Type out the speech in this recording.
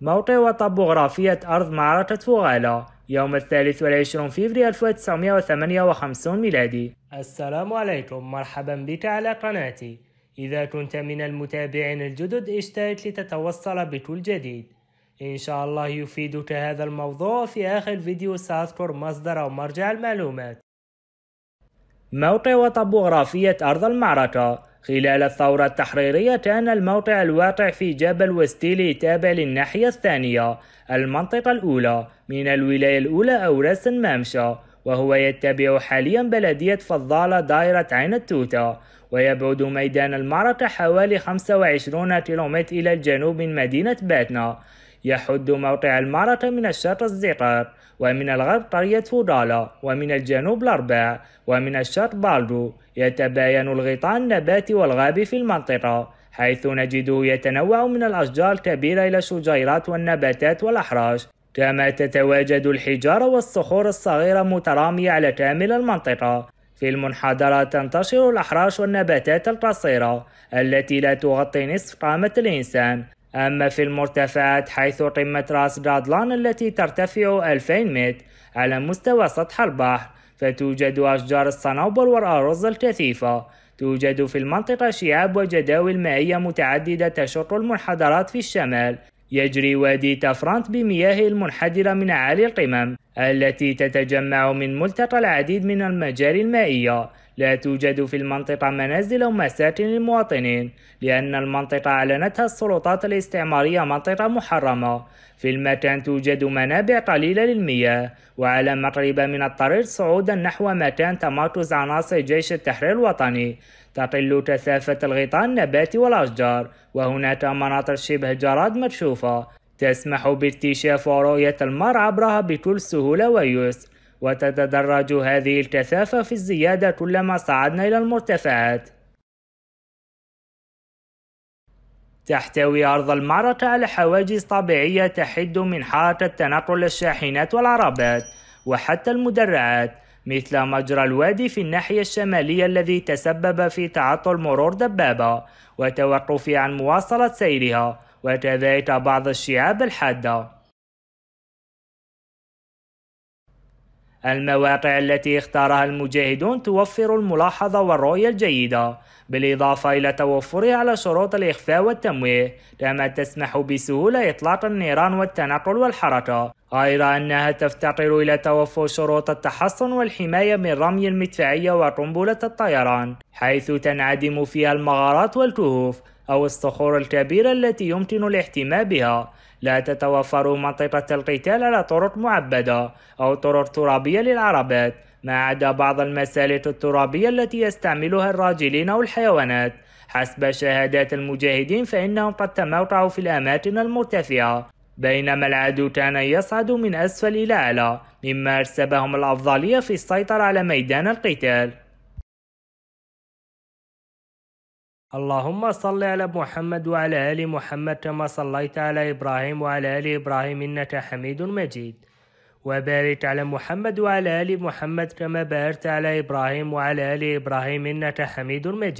موقع وطبوغرافية أرض معركة فوغالا يوم الثالث والعشرون فيفري 1958 ميلادي السلام عليكم مرحبا بك على قناتي إذا كنت من المتابعين الجدد اشترك لتتوصل بكل جديد إن شاء الله يفيدك هذا الموضوع في آخر فيديو سأذكر مصدر أو مرجع المعلومات موقع وطبوغرافية أرض المعركة خلال الثورة التحريرية كان الموقع الواقع في جبل وستيلي تابع للناحية الثانية المنطقة الأولى من الولاية الأولى أو رأس وهو يتبع حاليا بلدية فضالة دائرة عين التوتة ويبعد ميدان المعركة حوالي 25 كيلومتر إلى الجنوب من مدينة باتنا يحد موقع المارة من الشرق الزقر ومن الغرب قرية فودالا ومن الجنوب الأربع ومن الشرق بالدو يتباين الغطاء النباتي والغابي في المنطقة حيث نجده يتنوع من الأشجار الكبيرة إلى الشجيرات والنباتات والأحراش كما تتواجد الحجارة والصخور الصغيرة مترامية على كامل المنطقة في المنحدرة تنتشر الأحراش والنباتات القصيرة التي لا تغطي نصف قامة الإنسان أما في المرتفعات حيث قمة راس جادلان التي ترتفع 2000 متر على مستوى سطح البحر فتوجد أشجار الصنوبر والأرز الكثيفة توجد في المنطقة شعاب وجداول مائية متعددة تشق المنحدرات في الشمال يجري وادي تفرانت بمياه المنحدرة من أعالي القمم التي تتجمع من ملتقى العديد من المجاري المائية لا توجد في المنطقة منازل أو مساكن للمواطنين لأن المنطقة أعلنتها السلطات الاستعمارية منطقة محرمة في المكان توجد منابع قليلة للمياه وعلى مقربة من الطريق صعودا نحو مكان تمركز عناصر جيش التحرير الوطني تقل كثافة الغطاء النباتي والأشجار وهناك مناطق شبه جراد مكشوفة تسمح باكتشاف ورؤية المرء عبرها بكل سهولة ويسر وتتدرج هذه الكثافة في الزيادة كلما صعدنا إلى المرتفعات تحتوي أرض المعركة على حواجز طبيعية تحد من حركة تنقل الشاحنات والعربات وحتى المدرعات مثل مجرى الوادي في الناحية الشمالية الذي تسبب في تعطل مرور دبابة وتوقف عن مواصلة سيرها وكذلك بعض الشعاب الحادة المواقع التي اختارها المجاهدون توفر الملاحظة والرؤية الجيدة بالإضافة إلى توفرها على شروط الإخفاء والتمويه كما تسمح بسهولة إطلاق النيران والتنقل والحركة غير أنها تفتقر إلى توفر شروط التحصن والحماية من رمي المدفعية وقنبلة الطيران حيث تنعدم فيها المغارات والكهوف أو الصخور الكبيرة التي يمكن الاحتماء بها لا تتوفر منطقة القتال على طرق معبدة أو طرق ترابية للعربات ما عدا بعض المسالك الترابية التي يستعملها الراجلين أو الحيوانات حسب شهادات المجاهدين فإنهم قد تموقعوا في الأماكن المرتفعة بينما العدو كان يصعد من أسفل إلى أعلى مما أرسبهم الأفضلية في السيطرة على ميدان القتال اللهم صل على محمد وعلى آل محمد كما صليت على إبراهيم وعلى آل إبراهيم إنك حميد مجيد وبارك على محمد وعلى آل محمد كما باركت على إبراهيم وعلى آل إبراهيم إنك حميد مجيد